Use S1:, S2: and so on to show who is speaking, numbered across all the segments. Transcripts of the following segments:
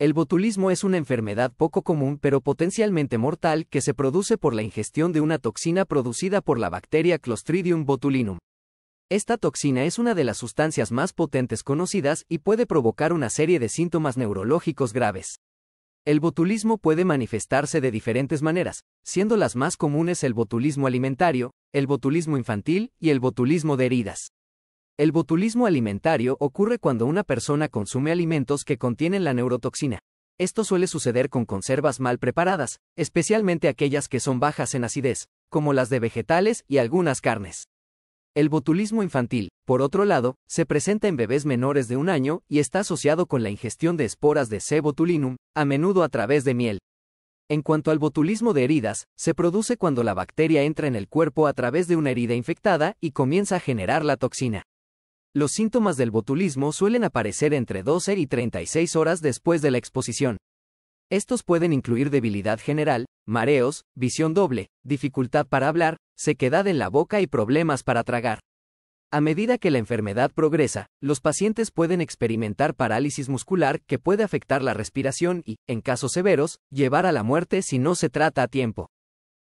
S1: El botulismo es una enfermedad poco común pero potencialmente mortal que se produce por la ingestión de una toxina producida por la bacteria Clostridium botulinum. Esta toxina es una de las sustancias más potentes conocidas y puede provocar una serie de síntomas neurológicos graves. El botulismo puede manifestarse de diferentes maneras, siendo las más comunes el botulismo alimentario, el botulismo infantil y el botulismo de heridas. El botulismo alimentario ocurre cuando una persona consume alimentos que contienen la neurotoxina. Esto suele suceder con conservas mal preparadas, especialmente aquellas que son bajas en acidez, como las de vegetales y algunas carnes. El botulismo infantil, por otro lado, se presenta en bebés menores de un año y está asociado con la ingestión de esporas de C. botulinum, a menudo a través de miel. En cuanto al botulismo de heridas, se produce cuando la bacteria entra en el cuerpo a través de una herida infectada y comienza a generar la toxina. Los síntomas del botulismo suelen aparecer entre 12 y 36 horas después de la exposición. Estos pueden incluir debilidad general, mareos, visión doble, dificultad para hablar, sequedad en la boca y problemas para tragar. A medida que la enfermedad progresa, los pacientes pueden experimentar parálisis muscular que puede afectar la respiración y, en casos severos, llevar a la muerte si no se trata a tiempo.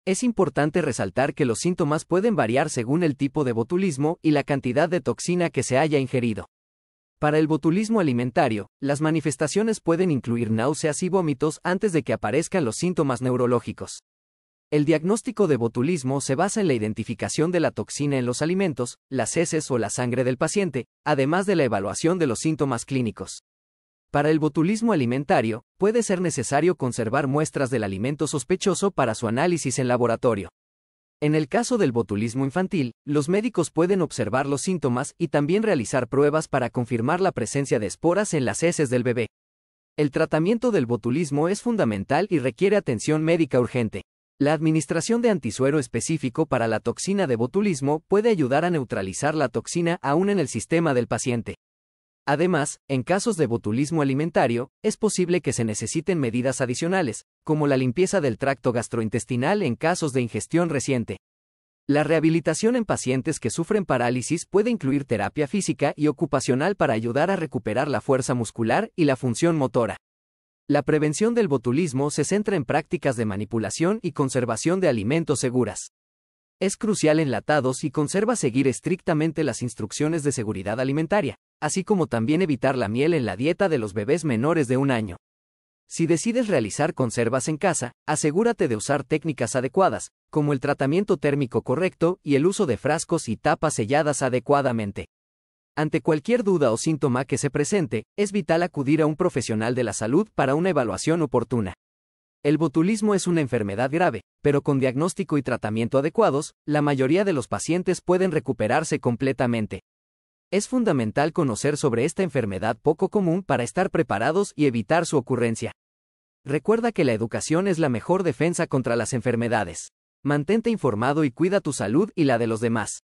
S1: Es importante resaltar que los síntomas pueden variar según el tipo de botulismo y la cantidad de toxina que se haya ingerido. Para el botulismo alimentario, las manifestaciones pueden incluir náuseas y vómitos antes de que aparezcan los síntomas neurológicos. El diagnóstico de botulismo se basa en la identificación de la toxina en los alimentos, las heces o la sangre del paciente, además de la evaluación de los síntomas clínicos. Para el botulismo alimentario, puede ser necesario conservar muestras del alimento sospechoso para su análisis en laboratorio. En el caso del botulismo infantil, los médicos pueden observar los síntomas y también realizar pruebas para confirmar la presencia de esporas en las heces del bebé. El tratamiento del botulismo es fundamental y requiere atención médica urgente. La administración de antisuero específico para la toxina de botulismo puede ayudar a neutralizar la toxina aún en el sistema del paciente. Además, en casos de botulismo alimentario, es posible que se necesiten medidas adicionales, como la limpieza del tracto gastrointestinal en casos de ingestión reciente. La rehabilitación en pacientes que sufren parálisis puede incluir terapia física y ocupacional para ayudar a recuperar la fuerza muscular y la función motora. La prevención del botulismo se centra en prácticas de manipulación y conservación de alimentos seguras. Es crucial enlatados y conserva seguir estrictamente las instrucciones de seguridad alimentaria, así como también evitar la miel en la dieta de los bebés menores de un año. Si decides realizar conservas en casa, asegúrate de usar técnicas adecuadas, como el tratamiento térmico correcto y el uso de frascos y tapas selladas adecuadamente. Ante cualquier duda o síntoma que se presente, es vital acudir a un profesional de la salud para una evaluación oportuna. El botulismo es una enfermedad grave, pero con diagnóstico y tratamiento adecuados, la mayoría de los pacientes pueden recuperarse completamente. Es fundamental conocer sobre esta enfermedad poco común para estar preparados y evitar su ocurrencia. Recuerda que la educación es la mejor defensa contra las enfermedades. Mantente informado y cuida tu salud y la de los demás.